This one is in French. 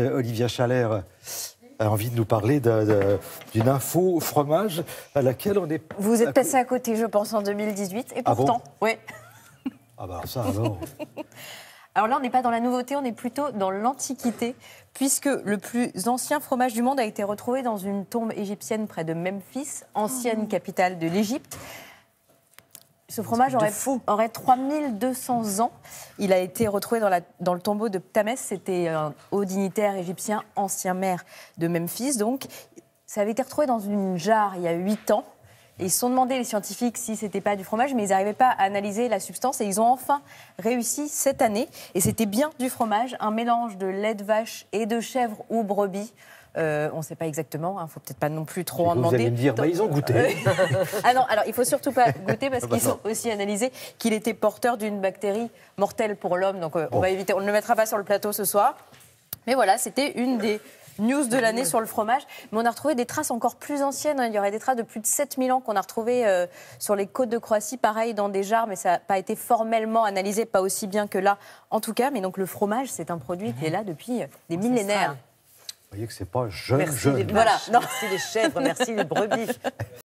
Euh, Olivia chaler euh, a envie de nous parler d'une info fromage à laquelle on est. Vous êtes passé à côté, je pense, en 2018. Et ah pourtant, oui. Ah bah ça alors. alors là, on n'est pas dans la nouveauté, on est plutôt dans l'antiquité, puisque le plus ancien fromage du monde a été retrouvé dans une tombe égyptienne près de Memphis, ancienne oh. capitale de l'Égypte. Ce fromage aurait, aurait 3200 ans. Il a été retrouvé dans, dans le tombeau de Ptamès. C'était un haut dignitaire égyptien, ancien maire de Memphis. Donc, ça avait été retrouvé dans une jarre il y a 8 ans. Ils se sont demandés, les scientifiques, si c'était pas du fromage, mais ils n'arrivaient pas à analyser la substance et ils ont enfin réussi cette année. Et c'était bien du fromage, un mélange de lait de vache et de chèvre ou brebis. Euh, on ne sait pas exactement, il hein, ne faut peut-être pas non plus trop en demander. Vous allez me dire, bah, ils ont goûté. Euh, ah non, alors il ne faut surtout pas goûter parce ah, qu'ils bah, ont aussi analysé qu'il était porteur d'une bactérie mortelle pour l'homme. Donc euh, on va éviter, on ne le mettra pas sur le plateau ce soir. Mais voilà, c'était une des news de ah l'année sur le fromage. Mais on a retrouvé des traces encore plus anciennes. Hein. Il y aurait des traces de plus de 7000 ans qu'on a retrouvées euh, sur les côtes de Croatie, pareil, dans des jarres, mais ça n'a pas été formellement analysé, pas aussi bien que là, en tout cas. Mais donc le fromage, c'est un produit qui est là depuis euh, des ah, millénaires. Vous voyez que c'est pas jeune, jeune. voilà, merci les chèvres, merci les brebis.